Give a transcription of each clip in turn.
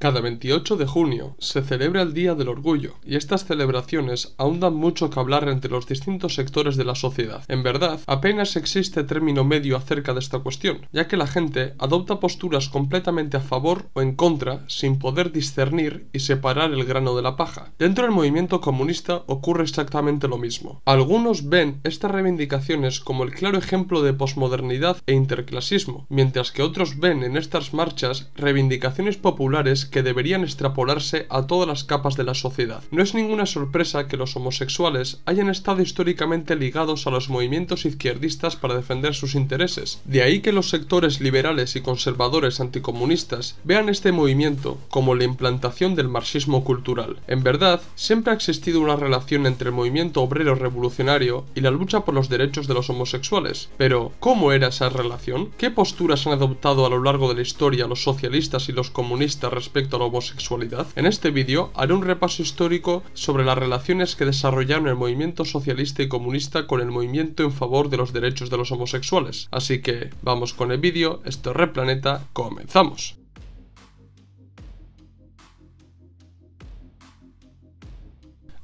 Cada 28 de junio se celebra el Día del Orgullo y estas celebraciones aún dan mucho que hablar entre los distintos sectores de la sociedad. En verdad, apenas existe término medio acerca de esta cuestión, ya que la gente adopta posturas completamente a favor o en contra sin poder discernir y separar el grano de la paja. Dentro del movimiento comunista ocurre exactamente lo mismo. Algunos ven estas reivindicaciones como el claro ejemplo de posmodernidad e interclasismo, mientras que otros ven en estas marchas reivindicaciones populares que deberían extrapolarse a todas las capas de la sociedad. No es ninguna sorpresa que los homosexuales hayan estado históricamente ligados a los movimientos izquierdistas para defender sus intereses. De ahí que los sectores liberales y conservadores anticomunistas vean este movimiento como la implantación del marxismo cultural. En verdad, siempre ha existido una relación entre el movimiento obrero revolucionario y la lucha por los derechos de los homosexuales. Pero, ¿cómo era esa relación? ¿Qué posturas han adoptado a lo largo de la historia los socialistas y los comunistas respecto a la homosexualidad, en este vídeo haré un repaso histórico sobre las relaciones que desarrollaron el movimiento socialista y comunista con el movimiento en favor de los derechos de los homosexuales. Así que vamos con el vídeo, esto es Replaneta, comenzamos.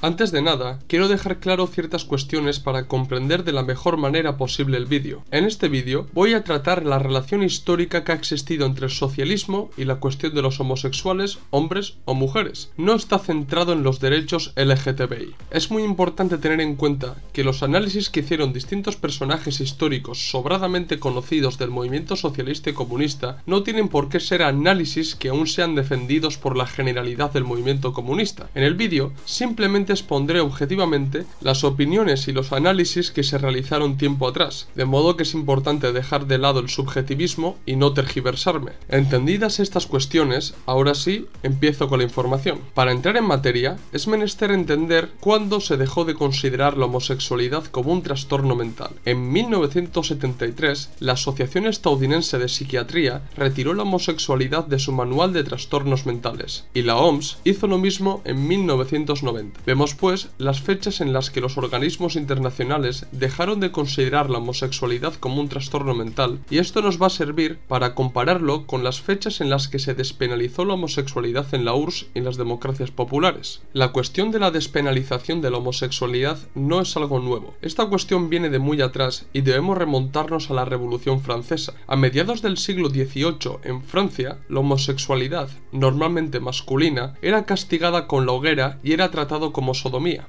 Antes de nada, quiero dejar claro ciertas cuestiones para comprender de la mejor manera posible el vídeo. En este vídeo voy a tratar la relación histórica que ha existido entre el socialismo y la cuestión de los homosexuales, hombres o mujeres. No está centrado en los derechos LGTBI. Es muy importante tener en cuenta que los análisis que hicieron distintos personajes históricos sobradamente conocidos del movimiento socialista y comunista no tienen por qué ser análisis que aún sean defendidos por la generalidad del movimiento comunista. En el vídeo simplemente expondré objetivamente las opiniones y los análisis que se realizaron tiempo atrás, de modo que es importante dejar de lado el subjetivismo y no tergiversarme. Entendidas estas cuestiones, ahora sí, empiezo con la información. Para entrar en materia, es menester entender cuándo se dejó de considerar la homosexualidad como un trastorno mental. En 1973, la Asociación Estadounidense de Psiquiatría retiró la homosexualidad de su manual de trastornos mentales, y la OMS hizo lo mismo en 1990. Vemos pues las fechas en las que los organismos internacionales dejaron de considerar la homosexualidad como un trastorno mental y esto nos va a servir para compararlo con las fechas en las que se despenalizó la homosexualidad en la URSS y en las democracias populares. La cuestión de la despenalización de la homosexualidad no es algo nuevo. Esta cuestión viene de muy atrás y debemos remontarnos a la Revolución Francesa. A mediados del siglo XVIII en Francia, la homosexualidad, normalmente masculina, era castigada con la hoguera y era tratado como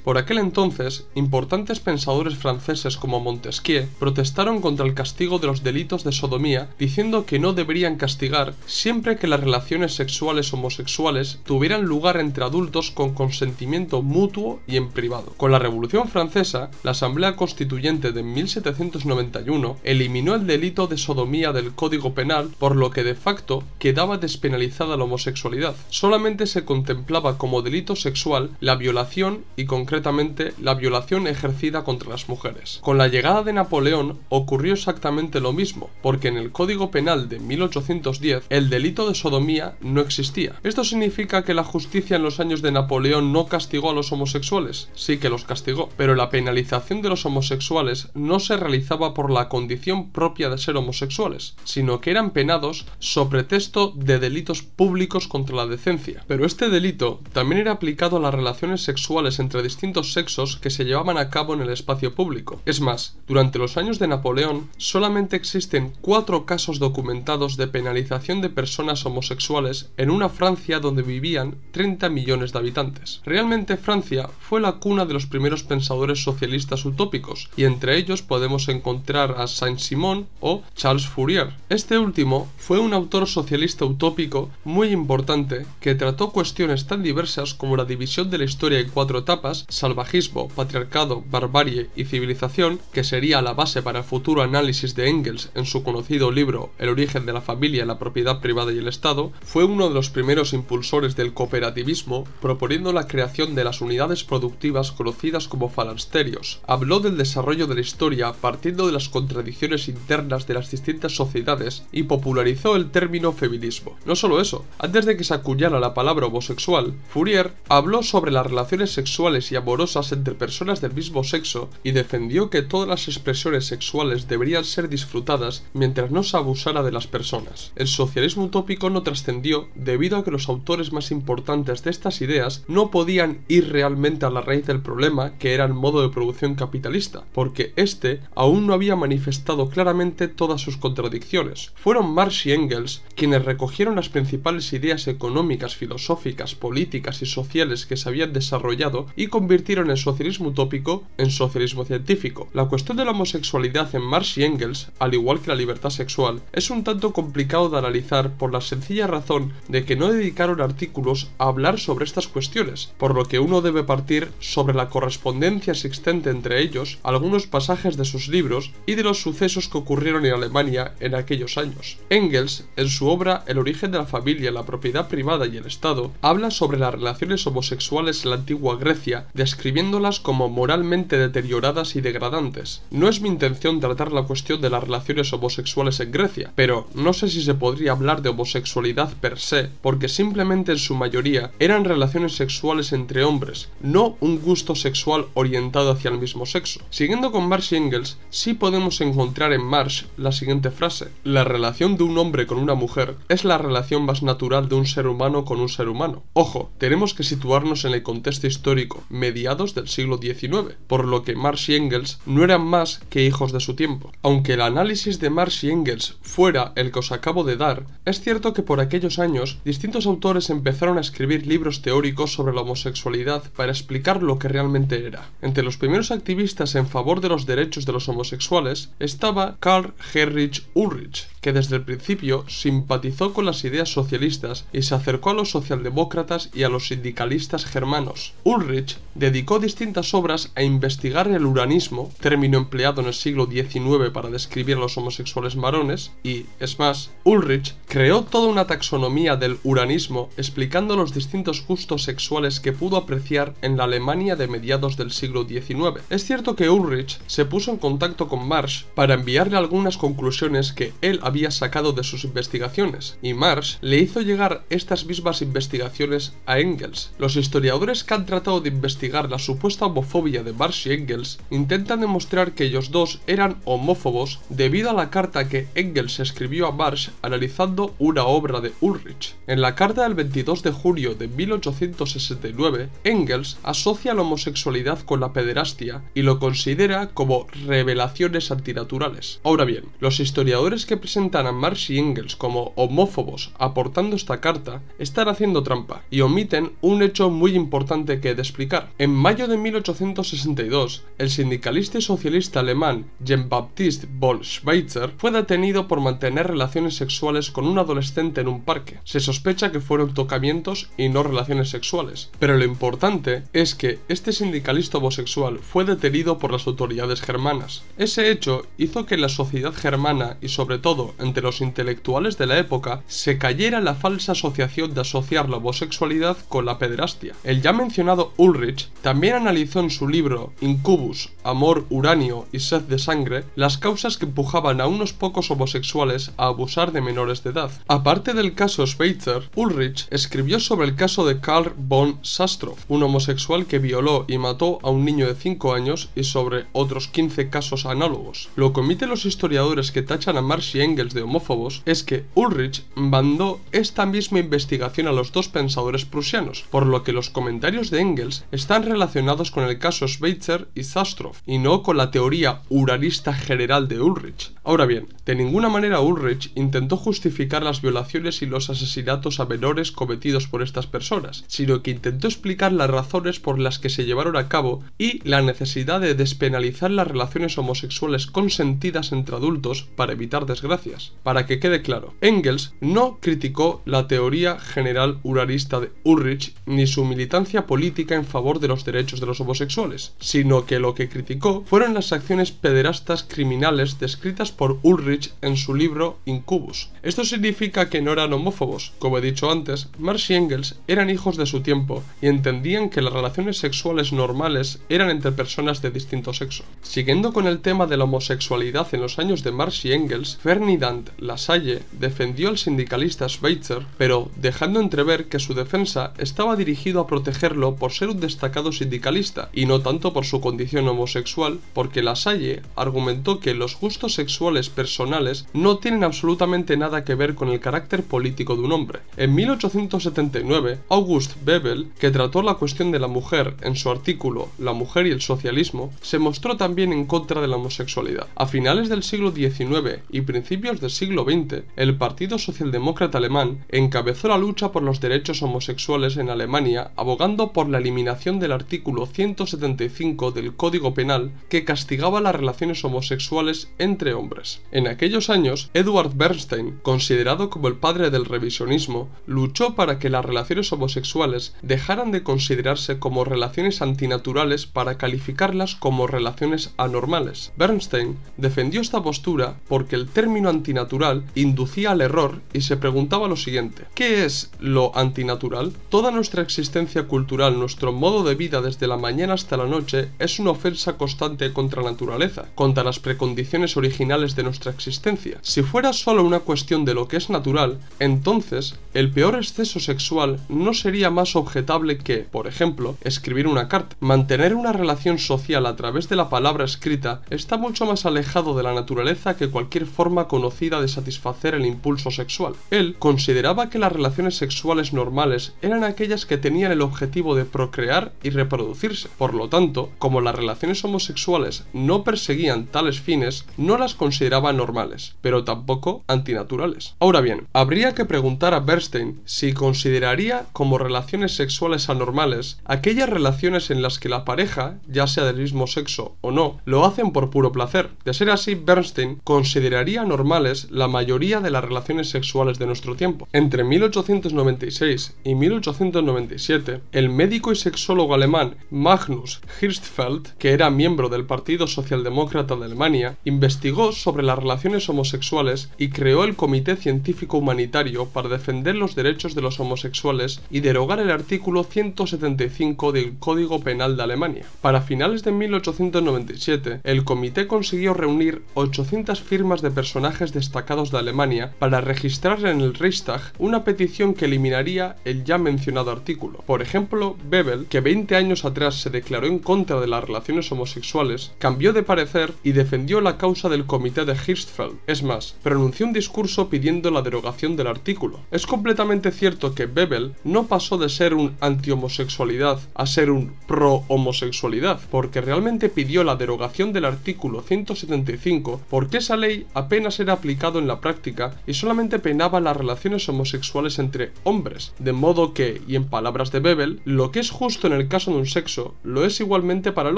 por aquel entonces, importantes pensadores franceses como Montesquieu protestaron contra el castigo de los delitos de sodomía diciendo que no deberían castigar siempre que las relaciones sexuales homosexuales tuvieran lugar entre adultos con consentimiento mutuo y en privado. Con la Revolución Francesa, la Asamblea Constituyente de 1791 eliminó el delito de sodomía del Código Penal, por lo que de facto quedaba despenalizada la homosexualidad. Solamente se contemplaba como delito sexual la violación y concretamente la violación ejercida contra las mujeres. Con la llegada de Napoleón ocurrió exactamente lo mismo, porque en el Código Penal de 1810 el delito de sodomía no existía. Esto significa que la justicia en los años de Napoleón no castigó a los homosexuales, sí que los castigó, pero la penalización de los homosexuales no se realizaba por la condición propia de ser homosexuales, sino que eran penados sobre texto de delitos públicos contra la decencia. Pero este delito también era aplicado a las relaciones sexuales entre distintos sexos que se llevaban a cabo en el espacio público. Es más, durante los años de Napoleón solamente existen cuatro casos documentados de penalización de personas homosexuales en una Francia donde vivían 30 millones de habitantes. Realmente Francia fue la cuna de los primeros pensadores socialistas utópicos, y entre ellos podemos encontrar a Saint-Simon o Charles Fourier. Este último fue un autor socialista utópico muy importante que trató cuestiones tan diversas como la división de la historia y cuatro cuatro etapas, salvajismo, patriarcado, barbarie y civilización, que sería la base para el futuro análisis de Engels en su conocido libro El origen de la familia, la propiedad privada y el Estado, fue uno de los primeros impulsores del cooperativismo, proponiendo la creación de las unidades productivas conocidas como falansterios. Habló del desarrollo de la historia partiendo de las contradicciones internas de las distintas sociedades y popularizó el término feminismo. No solo eso, antes de que se acuñara la palabra homosexual, Fourier habló sobre las relaciones sexuales y amorosas entre personas del mismo sexo y defendió que todas las expresiones sexuales deberían ser disfrutadas mientras no se abusara de las personas. El socialismo utópico no trascendió debido a que los autores más importantes de estas ideas no podían ir realmente a la raíz del problema que era el modo de producción capitalista, porque éste aún no había manifestado claramente todas sus contradicciones. Fueron Marx y Engels quienes recogieron las principales ideas económicas, filosóficas, políticas y sociales que se habían desarrollado y convirtieron el socialismo utópico en socialismo científico. La cuestión de la homosexualidad en Marx y Engels, al igual que la libertad sexual, es un tanto complicado de analizar por la sencilla razón de que no dedicaron artículos a hablar sobre estas cuestiones, por lo que uno debe partir sobre la correspondencia existente entre ellos, algunos pasajes de sus libros y de los sucesos que ocurrieron en Alemania en aquellos años. Engels, en su obra El origen de la familia, la propiedad privada y el Estado, habla sobre las relaciones homosexuales en la antigua Grecia, describiéndolas como moralmente deterioradas y degradantes. No es mi intención tratar la cuestión de las relaciones homosexuales en Grecia, pero no sé si se podría hablar de homosexualidad per se, porque simplemente en su mayoría eran relaciones sexuales entre hombres, no un gusto sexual orientado hacia el mismo sexo. Siguiendo con Marsh Engels, sí podemos encontrar en Marsh la siguiente frase, la relación de un hombre con una mujer es la relación más natural de un ser humano con un ser humano. Ojo, tenemos que situarnos en el contexto histórico histórico, mediados del siglo XIX, por lo que Marx y Engels no eran más que hijos de su tiempo. Aunque el análisis de Marx y Engels fuera el que os acabo de dar, es cierto que por aquellos años distintos autores empezaron a escribir libros teóricos sobre la homosexualidad para explicar lo que realmente era. Entre los primeros activistas en favor de los derechos de los homosexuales estaba Karl Heinrich Ulrich, que desde el principio simpatizó con las ideas socialistas y se acercó a los socialdemócratas y a los sindicalistas germanos. Ulrich dedicó distintas obras a investigar el uranismo, término empleado en el siglo XIX para describir a los homosexuales varones, y, es más, Ulrich creó toda una taxonomía del uranismo explicando los distintos gustos sexuales que pudo apreciar en la Alemania de mediados del siglo XIX. Es cierto que Ulrich se puso en contacto con Marsh para enviarle algunas conclusiones que él había sacado de sus investigaciones, y Marsh le hizo llegar estas mismas investigaciones a Engels. Los historiadores de investigar la supuesta homofobia de Marsh y Engels, intentan demostrar que ellos dos eran homófobos debido a la carta que Engels escribió a Marsh analizando una obra de Ulrich. En la carta del 22 de julio de 1869, Engels asocia la homosexualidad con la pederastia y lo considera como revelaciones antinaturales. Ahora bien, los historiadores que presentan a Marx y Engels como homófobos aportando esta carta están haciendo trampa y omiten un hecho muy importante que de explicar. En mayo de 1862, el sindicalista y socialista alemán Jean-Baptiste von Schweitzer fue detenido por mantener relaciones sexuales con un adolescente en un parque. Se sospecha que fueron tocamientos y no relaciones sexuales, pero lo importante es que este sindicalista homosexual fue detenido por las autoridades germanas. Ese hecho hizo que la sociedad germana y sobre todo entre los intelectuales de la época se cayera la falsa asociación de asociar la homosexualidad con la pederastia. El ya mencionado Ulrich también analizó en su libro Incubus, Amor, Uranio y Sed de Sangre las causas que empujaban a unos pocos homosexuales a abusar de menores de edad. Aparte del caso Schweitzer, Ulrich escribió sobre el caso de Karl von Sastroff, un homosexual que violó y mató a un niño de 5 años y sobre otros 15 casos análogos. Lo que omiten los historiadores que tachan a Marx y Engels de homófobos es que Ulrich mandó esta misma investigación a los dos pensadores prusianos, por lo que los comentarios de Engels están relacionados con el caso Schweitzer y Sastroff, y no con la teoría uralista general de Ulrich. Ahora bien, de ninguna manera Ulrich intentó justificar las violaciones y los asesinatos a menores cometidos por estas personas, sino que intentó explicar las razones por las que se llevaron a cabo y la necesidad de despenalizar las relaciones homosexuales consentidas entre adultos para evitar desgracias. Para que quede claro, Engels no criticó la teoría general uralista de Ulrich ni su militancia política en favor de los derechos de los homosexuales, sino que lo que criticó fueron las acciones pederastas criminales descritas por Ulrich en su libro Incubus. Esto significa que no eran homófobos, como he dicho antes, Marx y Engels eran hijos de su tiempo y entendían que las relaciones sexuales normales eran entre personas de distinto sexo. Siguiendo con el tema de la homosexualidad en los años de Marx y Engels, Ferdinand Lasalle defendió al sindicalista Schweitzer, pero dejando entrever que su defensa estaba dirigido a protegerlo por por ser un destacado sindicalista y no tanto por su condición homosexual, porque Lasalle argumentó que los gustos sexuales personales no tienen absolutamente nada que ver con el carácter político de un hombre. En 1879, August Bebel, que trató la cuestión de la mujer en su artículo La mujer y el socialismo, se mostró también en contra de la homosexualidad. A finales del siglo XIX y principios del siglo XX, el Partido Socialdemócrata Alemán encabezó la lucha por los derechos homosexuales en Alemania, abogando por la eliminación del artículo 175 del Código Penal que castigaba las relaciones homosexuales entre hombres. En aquellos años, Edward Bernstein, considerado como el padre del revisionismo, luchó para que las relaciones homosexuales dejaran de considerarse como relaciones antinaturales para calificarlas como relaciones anormales. Bernstein defendió esta postura porque el término antinatural inducía al error y se preguntaba lo siguiente, ¿qué es lo antinatural? Toda nuestra existencia cultural nuestro modo de vida desde la mañana hasta la noche es una ofensa constante contra la naturaleza, contra las precondiciones originales de nuestra existencia. Si fuera solo una cuestión de lo que es natural, entonces el peor exceso sexual no sería más objetable que, por ejemplo, escribir una carta. Mantener una relación social a través de la palabra escrita está mucho más alejado de la naturaleza que cualquier forma conocida de satisfacer el impulso sexual. Él consideraba que las relaciones sexuales normales eran aquellas que tenían el objetivo de procrear y reproducirse. Por lo tanto, como las relaciones homosexuales no perseguían tales fines, no las consideraba normales, pero tampoco antinaturales. Ahora bien, habría que preguntar a Bernstein si consideraría como relaciones sexuales anormales aquellas relaciones en las que la pareja, ya sea del mismo sexo o no, lo hacen por puro placer. De ser así, Bernstein consideraría normales la mayoría de las relaciones sexuales de nuestro tiempo. Entre 1896 y 1897, el medio político y sexólogo alemán Magnus Hirschfeld, que era miembro del Partido Socialdemócrata de Alemania, investigó sobre las relaciones homosexuales y creó el Comité Científico Humanitario para defender los derechos de los homosexuales y derogar el artículo 175 del Código Penal de Alemania. Para finales de 1897, el comité consiguió reunir 800 firmas de personajes destacados de Alemania para registrar en el Reichstag una petición que eliminaría el ya mencionado artículo. Por ejemplo, Bebel, que 20 años atrás se declaró en contra de las relaciones homosexuales, cambió de parecer y defendió la causa del comité de Hirschfeld. Es más, pronunció un discurso pidiendo la derogación del artículo. Es completamente cierto que Bebel no pasó de ser un anti-homosexualidad a ser un pro-homosexualidad, porque realmente pidió la derogación del artículo 175 porque esa ley apenas era aplicado en la práctica y solamente penaba las relaciones homosexuales entre hombres, de modo que, y en palabras de Bebel, lo es justo en el caso de un sexo, lo es igualmente para el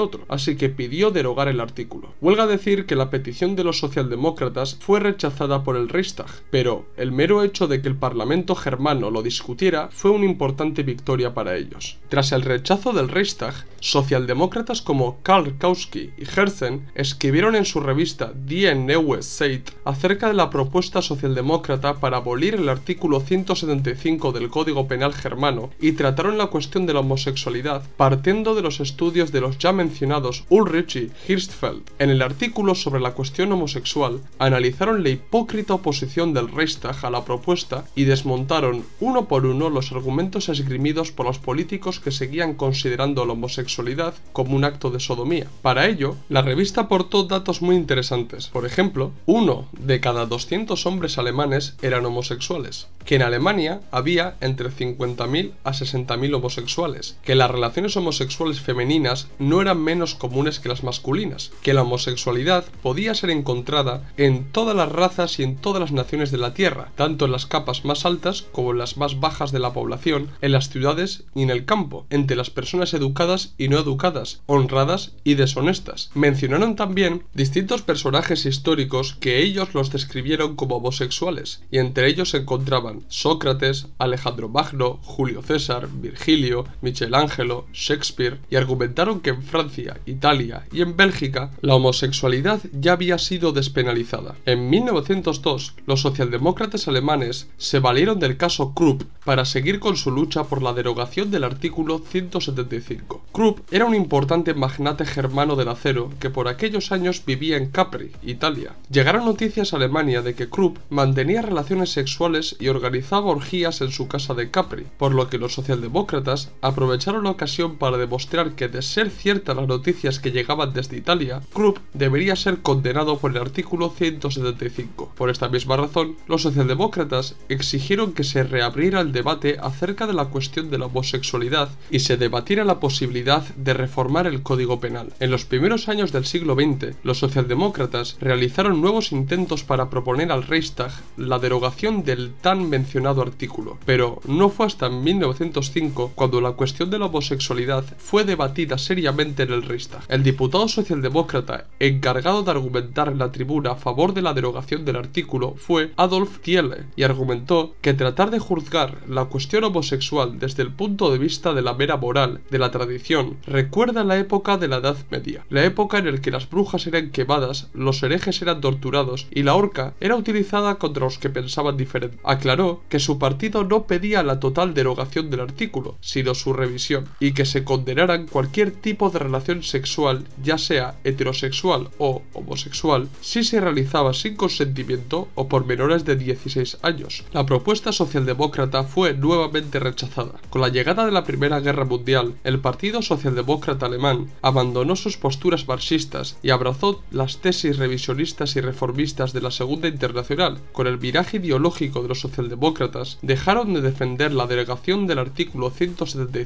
otro, así que pidió derogar el artículo. Huelga decir que la petición de los socialdemócratas fue rechazada por el Reichstag, pero el mero hecho de que el Parlamento germano lo discutiera fue una importante victoria para ellos. Tras el rechazo del Reichstag, socialdemócratas como Karl Kautsky y Herzen escribieron en su revista Die Neue Zeit acerca de la propuesta socialdemócrata para abolir el artículo 175 del Código Penal germano y trataron la cuestión de la homosexualidad partiendo de los estudios de los ya mencionados Ulrich y Hirstfeld. En el artículo sobre la cuestión homosexual, analizaron la hipócrita oposición del Reichstag a la propuesta y desmontaron uno por uno los argumentos esgrimidos por los políticos que seguían considerando la homosexualidad como un acto de sodomía. Para ello, la revista aportó datos muy interesantes. Por ejemplo, uno de cada 200 hombres alemanes eran homosexuales, que en Alemania había entre 50.000 a 60.000 homosexuales que las relaciones homosexuales femeninas no eran menos comunes que las masculinas, que la homosexualidad podía ser encontrada en todas las razas y en todas las naciones de la Tierra, tanto en las capas más altas como en las más bajas de la población, en las ciudades y en el campo, entre las personas educadas y no educadas, honradas y deshonestas. Mencionaron también distintos personajes históricos que ellos los describieron como homosexuales, y entre ellos se encontraban Sócrates, Alejandro Magno, Julio César, Virgilio, Michelangelo, Shakespeare, y argumentaron que en Francia, Italia y en Bélgica la homosexualidad ya había sido despenalizada. En 1902, los socialdemócratas alemanes se valieron del caso Krupp para seguir con su lucha por la derogación del artículo 175. Krupp era un importante magnate germano del acero que por aquellos años vivía en Capri, Italia. Llegaron noticias a Alemania de que Krupp mantenía relaciones sexuales y organizaba orgías en su casa de Capri, por lo que los socialdemócratas aprovecharon la ocasión para demostrar que, de ser ciertas las noticias que llegaban desde Italia, Krupp debería ser condenado por el artículo 175. Por esta misma razón, los socialdemócratas exigieron que se reabriera el debate acerca de la cuestión de la homosexualidad y se debatiera la posibilidad de reformar el Código Penal. En los primeros años del siglo XX, los socialdemócratas realizaron nuevos intentos para proponer al Reichstag la derogación del tan mencionado artículo, pero no fue hasta 1905 cuando la cuestión de la homosexualidad fue debatida seriamente en el rista. El diputado socialdemócrata encargado de argumentar en la tribuna a favor de la derogación del artículo fue Adolf Thiele y argumentó que tratar de juzgar la cuestión homosexual desde el punto de vista de la mera moral, de la tradición, recuerda la época de la Edad Media, la época en la que las brujas eran quemadas, los herejes eran torturados y la horca era utilizada contra los que pensaban diferente. Aclaró que su partido no pedía la total derogación del artículo, sino su revisión y que se condenaran cualquier tipo de relación sexual, ya sea heterosexual o homosexual, si se realizaba sin consentimiento o por menores de 16 años. La propuesta socialdemócrata fue nuevamente rechazada. Con la llegada de la Primera Guerra Mundial, el Partido Socialdemócrata Alemán abandonó sus posturas marxistas y abrazó las tesis revisionistas y reformistas de la Segunda Internacional. Con el viraje ideológico de los socialdemócratas, dejaron de defender la delegación del artículo 170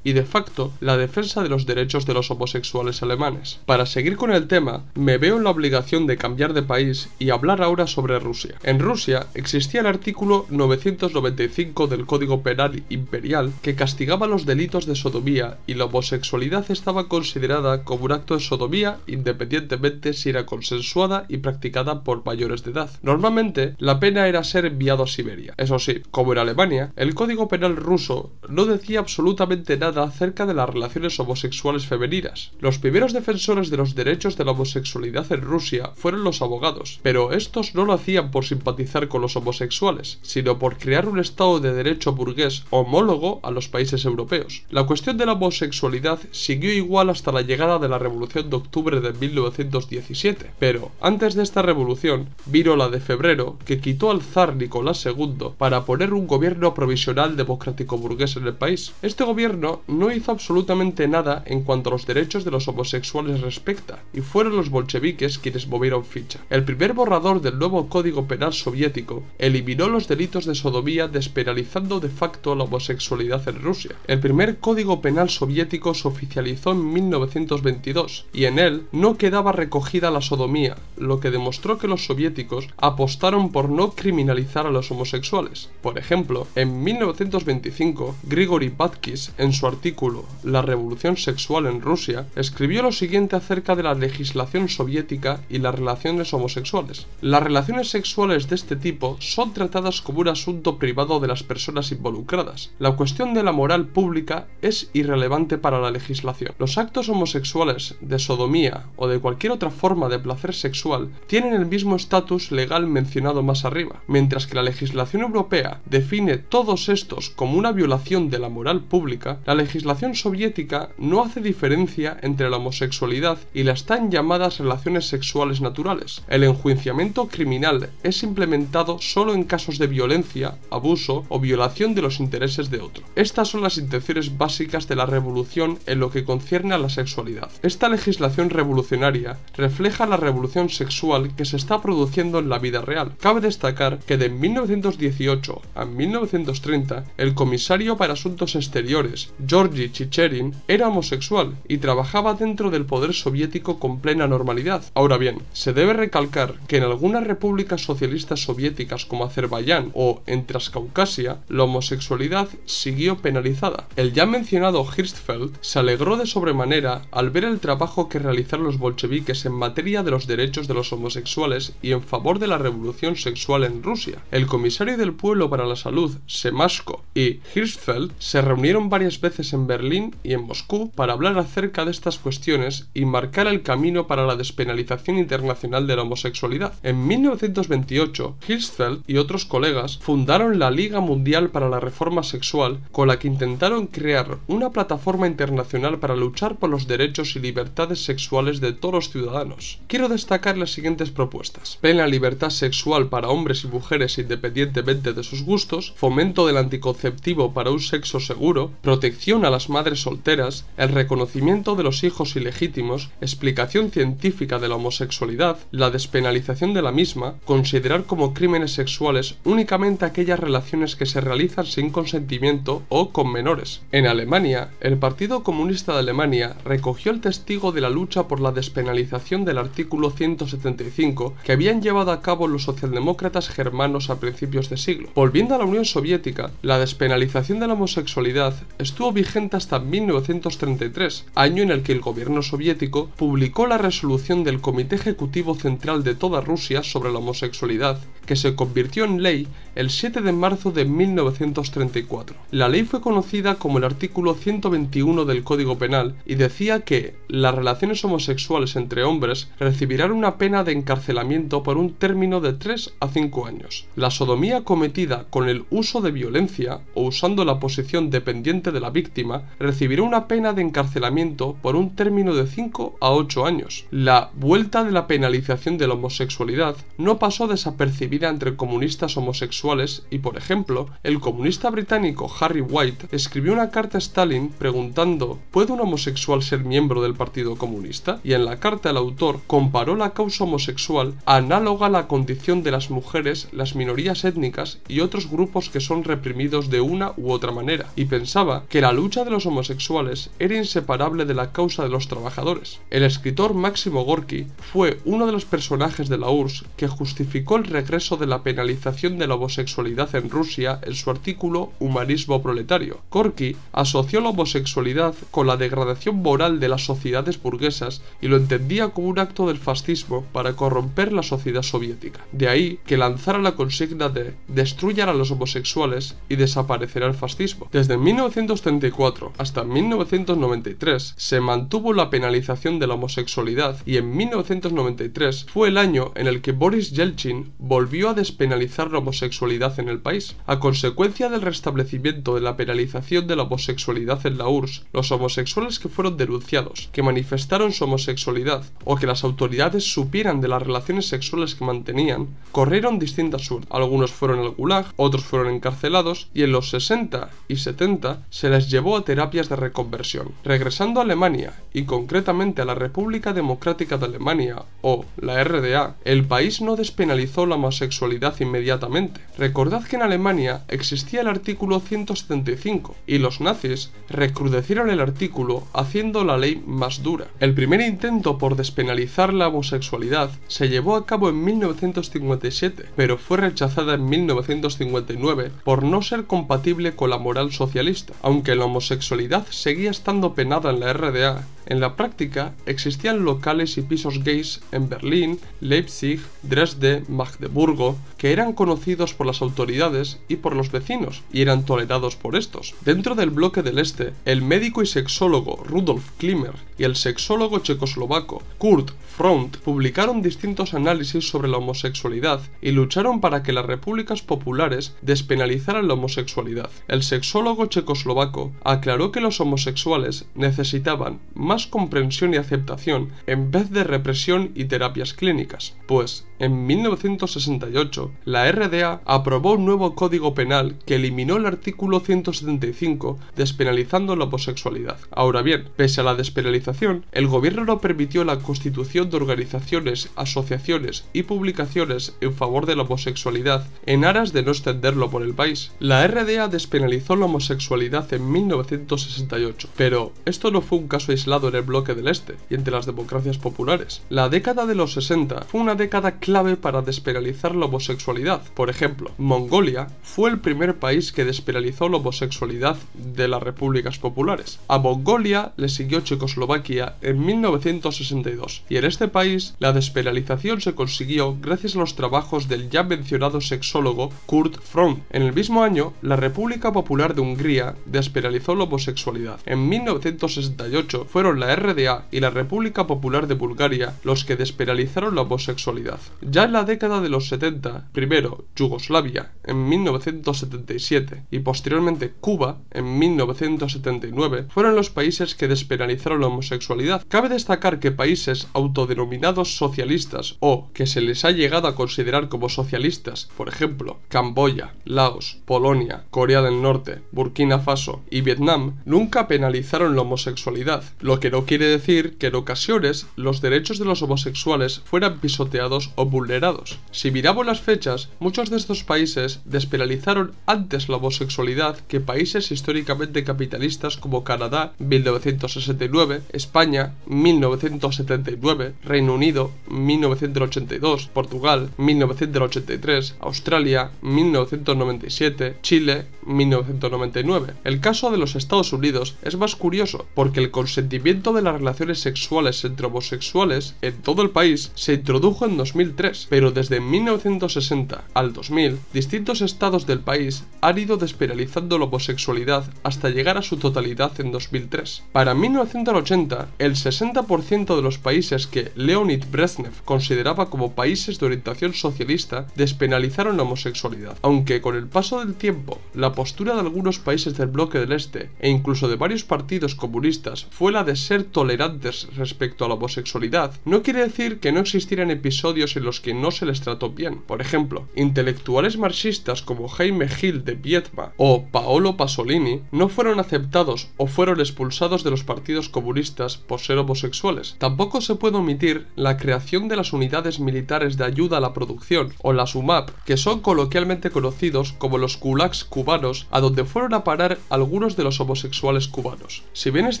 y de facto la defensa de los derechos de los homosexuales alemanes. Para seguir con el tema, me veo en la obligación de cambiar de país y hablar ahora sobre Rusia. En Rusia existía el artículo 995 del Código Penal Imperial que castigaba los delitos de sodomía y la homosexualidad estaba considerada como un acto de sodomía independientemente si era consensuada y practicada por mayores de edad. Normalmente la pena era ser enviado a Siberia. Eso sí, como en Alemania, el Código Penal ruso no decía absolutamente absolutamente nada acerca de las relaciones homosexuales femeninas. Los primeros defensores de los derechos de la homosexualidad en Rusia fueron los abogados, pero estos no lo hacían por simpatizar con los homosexuales, sino por crear un estado de derecho burgués homólogo a los países europeos. La cuestión de la homosexualidad siguió igual hasta la llegada de la Revolución de Octubre de 1917, pero antes de esta revolución vino la de febrero que quitó al zar Nicolás II para poner un gobierno provisional democrático burgués en el país. Este gobierno no hizo absolutamente nada en cuanto a los derechos de los homosexuales respecta, y fueron los bolcheviques quienes movieron ficha. El primer borrador del nuevo Código Penal soviético eliminó los delitos de sodomía despenalizando de facto la homosexualidad en Rusia. El primer Código Penal soviético se oficializó en 1922, y en él no quedaba recogida la sodomía, lo que demostró que los soviéticos apostaron por no criminalizar a los homosexuales. Por ejemplo, en 1925, Grigory Batkin en su artículo La revolución sexual en Rusia, escribió lo siguiente acerca de la legislación soviética y las relaciones homosexuales. Las relaciones sexuales de este tipo son tratadas como un asunto privado de las personas involucradas. La cuestión de la moral pública es irrelevante para la legislación. Los actos homosexuales, de sodomía o de cualquier otra forma de placer sexual tienen el mismo estatus legal mencionado más arriba, mientras que la legislación europea define todos estos como una violación de la moral pública la legislación soviética no hace diferencia entre la homosexualidad y las tan llamadas relaciones sexuales naturales. El enjuiciamiento criminal es implementado solo en casos de violencia, abuso o violación de los intereses de otro. Estas son las intenciones básicas de la revolución en lo que concierne a la sexualidad. Esta legislación revolucionaria refleja la revolución sexual que se está produciendo en la vida real. Cabe destacar que de 1918 a 1930 el comisario para asuntos exteriores Georgi Georgy Chicherin era homosexual y trabajaba dentro del poder soviético con plena normalidad. Ahora bien, se debe recalcar que en algunas repúblicas socialistas soviéticas como Azerbaiyán o en Transcaucasia, la homosexualidad siguió penalizada. El ya mencionado Hirschfeld se alegró de sobremanera al ver el trabajo que realizaron los bolcheviques en materia de los derechos de los homosexuales y en favor de la revolución sexual en Rusia. El comisario del pueblo para la salud, Semasko, y Hirschfeld se reunieron Vieron varias veces en Berlín y en Moscú para hablar acerca de estas cuestiones y marcar el camino para la despenalización internacional de la homosexualidad. En 1928, Hirschfeld y otros colegas fundaron la Liga Mundial para la Reforma Sexual, con la que intentaron crear una plataforma internacional para luchar por los derechos y libertades sexuales de todos los ciudadanos. Quiero destacar las siguientes propuestas. Plena libertad sexual para hombres y mujeres independientemente de sus gustos, fomento del anticonceptivo para un sexo seguro, protección a las madres solteras, el reconocimiento de los hijos ilegítimos, explicación científica de la homosexualidad, la despenalización de la misma, considerar como crímenes sexuales únicamente aquellas relaciones que se realizan sin consentimiento o con menores. En Alemania, el Partido Comunista de Alemania recogió el testigo de la lucha por la despenalización del artículo 175 que habían llevado a cabo los socialdemócratas germanos a principios de siglo. Volviendo a la Unión Soviética, la despenalización de la homosexualidad estuvo vigente hasta 1933, año en el que el gobierno soviético publicó la resolución del Comité Ejecutivo Central de toda Rusia sobre la homosexualidad, que se convirtió en ley el 7 de marzo de 1934. La ley fue conocida como el artículo 121 del Código Penal y decía que las relaciones homosexuales entre hombres recibirán una pena de encarcelamiento por un término de 3 a 5 años. La sodomía cometida con el uso de violencia o usando la posición dependiente de la víctima recibirá una pena de encarcelamiento por un término de 5 a 8 años. La vuelta de la penalización de la homosexualidad no pasó desapercibida entre comunistas homosexuales y, por ejemplo, el comunista británico Harry White escribió una carta a Stalin preguntando ¿Puede un homosexual ser miembro del Partido Comunista? Y en la carta el autor comparó la causa homosexual análoga a la condición de las mujeres, las minorías étnicas y otros grupos que son reprimidos de una u otra manera, y pensaba que la lucha de los homosexuales era inseparable de la causa de los trabajadores. El escritor Máximo Gorky fue uno de los personajes de la URSS que justificó el regreso de la penalización de la homosexualidad en Rusia en su artículo Humanismo proletario. Korki asoció la homosexualidad con la degradación moral de las sociedades burguesas y lo entendía como un acto del fascismo para corromper la sociedad soviética. De ahí que lanzara la consigna de destruyan a los homosexuales y desaparecerá el fascismo. Desde 1934 hasta 1993 se mantuvo la penalización de la homosexualidad y en 1993 fue el año en el que Boris Yeltsin volvió a despenalizar la homosexualidad en el país. A consecuencia del restablecimiento de la penalización de la homosexualidad en la URSS, los homosexuales que fueron denunciados, que manifestaron su homosexualidad o que las autoridades supieran de las relaciones sexuales que mantenían, corrieron distintas suertes. Algunos fueron al gulag, otros fueron encarcelados y en los 60 y 70 se les llevó a terapias de reconversión. Regresando a Alemania y concretamente a la República Democrática de Alemania o la RDA, el país no despenalizó la homosexualidad inmediatamente, Recordad que en Alemania existía el artículo 175 y los nazis recrudecieron el artículo haciendo la ley más dura. El primer intento por despenalizar la homosexualidad se llevó a cabo en 1957, pero fue rechazada en 1959 por no ser compatible con la moral socialista. Aunque la homosexualidad seguía estando penada en la RDA, en la práctica existían locales y pisos gays en Berlín, Leipzig, Dresde, Magdeburgo, que eran conocidos por las autoridades y por los vecinos, y eran tolerados por estos. Dentro del bloque del Este, el médico y sexólogo Rudolf Klimer y el sexólogo checoslovaco Kurt Front publicaron distintos análisis sobre la homosexualidad y lucharon para que las repúblicas populares despenalizaran la homosexualidad. El sexólogo checoslovaco aclaró que los homosexuales necesitaban más comprensión y aceptación en vez de represión y terapias clínicas, pues en 1968, la RDA aprobó un nuevo código penal que eliminó el artículo 175 despenalizando la homosexualidad. Ahora bien, pese a la despenalización, el gobierno no permitió la constitución de organizaciones, asociaciones y publicaciones en favor de la homosexualidad en aras de no extenderlo por el país. La RDA despenalizó la homosexualidad en 1968, pero esto no fue un caso aislado en el bloque del Este y entre las democracias populares. La década de los 60 fue una década que clave para despenalizar la homosexualidad. Por ejemplo, Mongolia fue el primer país que despenalizó la homosexualidad de las repúblicas populares. A Mongolia le siguió Checoslovaquia en 1962, y en este país la despenalización se consiguió gracias a los trabajos del ya mencionado sexólogo Kurt Fromm. En el mismo año, la República Popular de Hungría despenalizó la homosexualidad. En 1968 fueron la RDA y la República Popular de Bulgaria los que despenalizaron la homosexualidad. Ya en la década de los 70, primero Yugoslavia en 1977 y posteriormente Cuba en 1979, fueron los países que despenalizaron la homosexualidad. Cabe destacar que países autodenominados socialistas o que se les ha llegado a considerar como socialistas, por ejemplo, Camboya, Laos, Polonia, Corea del Norte, Burkina Faso y Vietnam, nunca penalizaron la homosexualidad, lo que no quiere decir que en ocasiones los derechos de los homosexuales fueran pisoteados o vulnerados. Si miramos las fechas, muchos de estos países despenalizaron antes la homosexualidad que países históricamente capitalistas como Canadá 1969, España 1979, Reino Unido 1982, Portugal 1983, Australia 1997, Chile 1999. El caso de los Estados Unidos es más curioso porque el consentimiento de las relaciones sexuales entre homosexuales en todo el país se introdujo en 2003 pero desde 1960 al 2000, distintos estados del país han ido despenalizando la homosexualidad hasta llegar a su totalidad en 2003. Para 1980, el 60% de los países que Leonid Brezhnev consideraba como países de orientación socialista despenalizaron la homosexualidad, aunque con el paso del tiempo, la postura de algunos países del bloque del Este e incluso de varios partidos comunistas fue la de ser tolerantes respecto a la homosexualidad, no quiere decir que no existieran episodios en los que no se les trató bien. Por ejemplo, intelectuales marxistas como Jaime Gil de Vietma o Paolo Pasolini no fueron aceptados o fueron expulsados de los partidos comunistas por ser homosexuales. Tampoco se puede omitir la creación de las unidades militares de ayuda a la producción o las UMAP, que son coloquialmente conocidos como los kulaks cubanos, a donde fueron a parar algunos de los homosexuales cubanos. Si bien es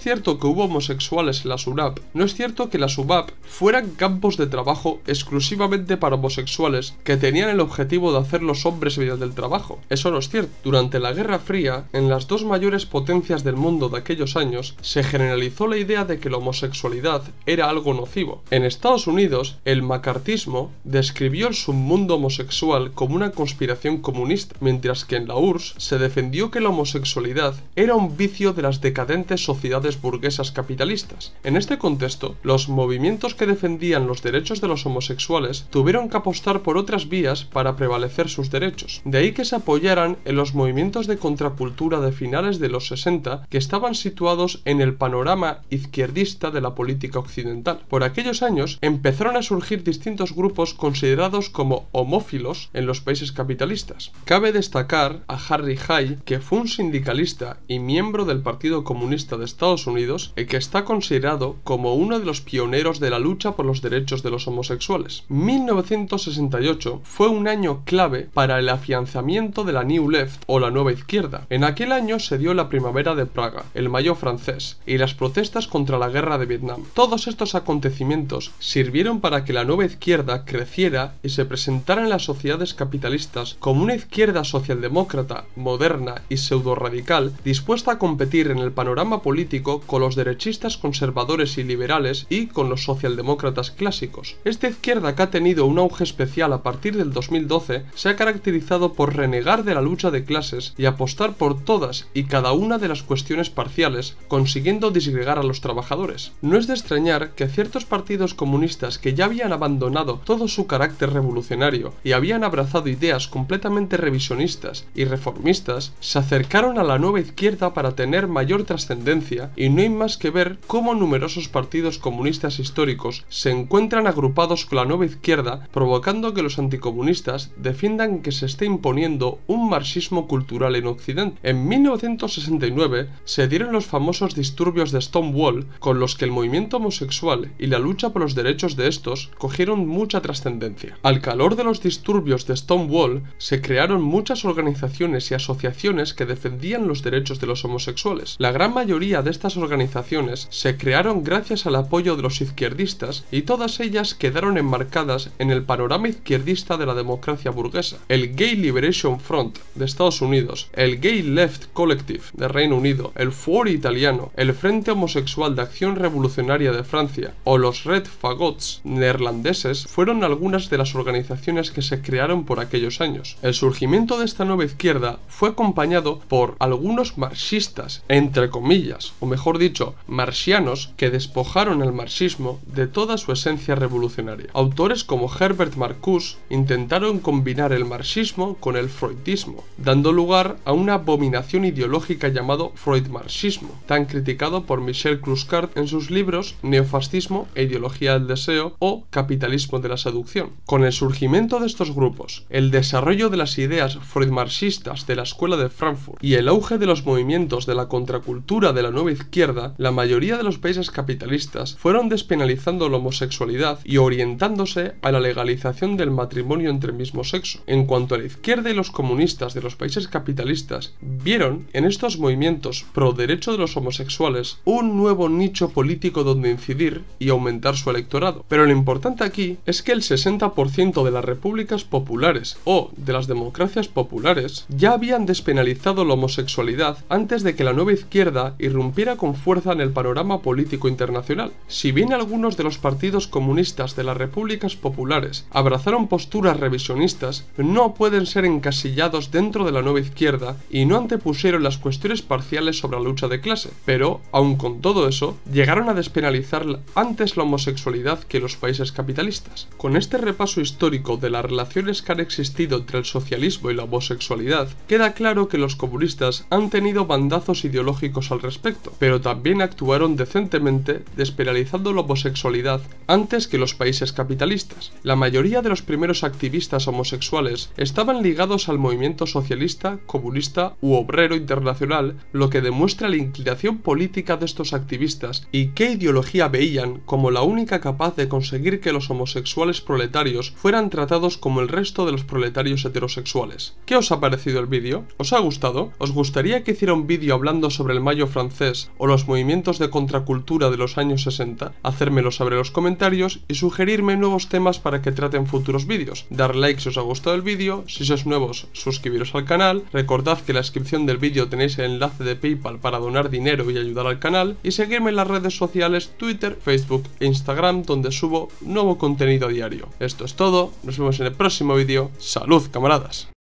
cierto que hubo homosexuales en las UNAP, no es cierto que las UMAP fueran campos de trabajo exclusivamente para homosexuales que tenían el objetivo de hacer los hombres vida del trabajo. Eso no es cierto. Durante la Guerra Fría, en las dos mayores potencias del mundo de aquellos años, se generalizó la idea de que la homosexualidad era algo nocivo. En Estados Unidos, el macartismo describió el submundo homosexual como una conspiración comunista, mientras que en la URSS se defendió que la homosexualidad era un vicio de las decadentes sociedades burguesas capitalistas. En este contexto, los movimientos que defendían los derechos de los homosexuales tuvieron que apostar por otras vías para prevalecer sus derechos. De ahí que se apoyaran en los movimientos de contracultura de finales de los 60 que estaban situados en el panorama izquierdista de la política occidental. Por aquellos años empezaron a surgir distintos grupos considerados como homófilos en los países capitalistas. Cabe destacar a Harry Hay, que fue un sindicalista y miembro del Partido Comunista de Estados Unidos, Y que está considerado como uno de los pioneros de la lucha por los derechos de los homosexuales. 1968 fue un año clave para el afianzamiento de la New Left o la Nueva Izquierda. En aquel año se dio la Primavera de Praga, el Mayo francés, y las protestas contra la guerra de Vietnam. Todos estos acontecimientos sirvieron para que la Nueva Izquierda creciera y se presentara en las sociedades capitalistas como una izquierda socialdemócrata, moderna y pseudo-radical, dispuesta a competir en el panorama político con los derechistas conservadores y liberales y con los socialdemócratas clásicos. Esta izquierda tenido un auge especial a partir del 2012, se ha caracterizado por renegar de la lucha de clases y apostar por todas y cada una de las cuestiones parciales, consiguiendo disgregar a los trabajadores. No es de extrañar que ciertos partidos comunistas que ya habían abandonado todo su carácter revolucionario y habían abrazado ideas completamente revisionistas y reformistas, se acercaron a la nueva izquierda para tener mayor trascendencia y no hay más que ver cómo numerosos partidos comunistas históricos se encuentran agrupados con la nueva izquierda provocando que los anticomunistas defiendan que se esté imponiendo un marxismo cultural en Occidente. En 1969 se dieron los famosos disturbios de Stonewall, con los que el movimiento homosexual y la lucha por los derechos de estos cogieron mucha trascendencia. Al calor de los disturbios de Stonewall, se crearon muchas organizaciones y asociaciones que defendían los derechos de los homosexuales. La gran mayoría de estas organizaciones se crearon gracias al apoyo de los izquierdistas y todas ellas quedaron enmarcadas en el panorama izquierdista de la democracia burguesa. El Gay Liberation Front de Estados Unidos, el Gay Left Collective de Reino Unido, el Fuori italiano, el Frente Homosexual de Acción Revolucionaria de Francia o los Red Fagots neerlandeses fueron algunas de las organizaciones que se crearon por aquellos años. El surgimiento de esta nueva izquierda fue acompañado por algunos marxistas, entre comillas, o mejor dicho, marxianos que despojaron al marxismo de toda su esencia revolucionaria. Autores como Herbert Marcuse intentaron combinar el marxismo con el freudismo, dando lugar a una abominación ideológica llamado freud tan criticado por Michel Kluskart en sus libros Neofascismo e ideología del deseo o Capitalismo de la seducción. Con el surgimiento de estos grupos, el desarrollo de las ideas freudmarxistas de la escuela de Frankfurt y el auge de los movimientos de la contracultura de la nueva izquierda, la mayoría de los países capitalistas fueron despenalizando la homosexualidad y orientándose a la legalización del matrimonio entre el mismo sexo. En cuanto a la izquierda y los comunistas de los países capitalistas vieron en estos movimientos pro derecho de los homosexuales un nuevo nicho político donde incidir y aumentar su electorado. Pero lo importante aquí es que el 60% de las repúblicas populares o de las democracias populares ya habían despenalizado la homosexualidad antes de que la nueva izquierda irrumpiera con fuerza en el panorama político internacional. Si bien algunos de los partidos comunistas de las repúblicas populares, abrazaron posturas revisionistas, no pueden ser encasillados dentro de la nueva izquierda y no antepusieron las cuestiones parciales sobre la lucha de clase, pero, aun con todo eso, llegaron a despenalizar antes la homosexualidad que los países capitalistas. Con este repaso histórico de las relaciones que han existido entre el socialismo y la homosexualidad, queda claro que los comunistas han tenido bandazos ideológicos al respecto, pero también actuaron decentemente despenalizando la homosexualidad antes que los países capitalistas la mayoría de los primeros activistas homosexuales estaban ligados al movimiento socialista, comunista u obrero internacional, lo que demuestra la inclinación política de estos activistas y qué ideología veían como la única capaz de conseguir que los homosexuales proletarios fueran tratados como el resto de los proletarios heterosexuales. ¿Qué os ha parecido el vídeo? ¿Os ha gustado? ¿Os gustaría que hiciera un vídeo hablando sobre el mayo francés o los movimientos de contracultura de los años 60? Hacérmelo saber en los comentarios y sugerirme nuevos temas temas para que traten futuros vídeos. Dar like si os ha gustado el vídeo, si sois nuevos suscribiros al canal, recordad que en la descripción del vídeo tenéis el enlace de Paypal para donar dinero y ayudar al canal y seguirme en las redes sociales Twitter, Facebook e Instagram donde subo nuevo contenido a diario. Esto es todo, nos vemos en el próximo vídeo. ¡Salud camaradas!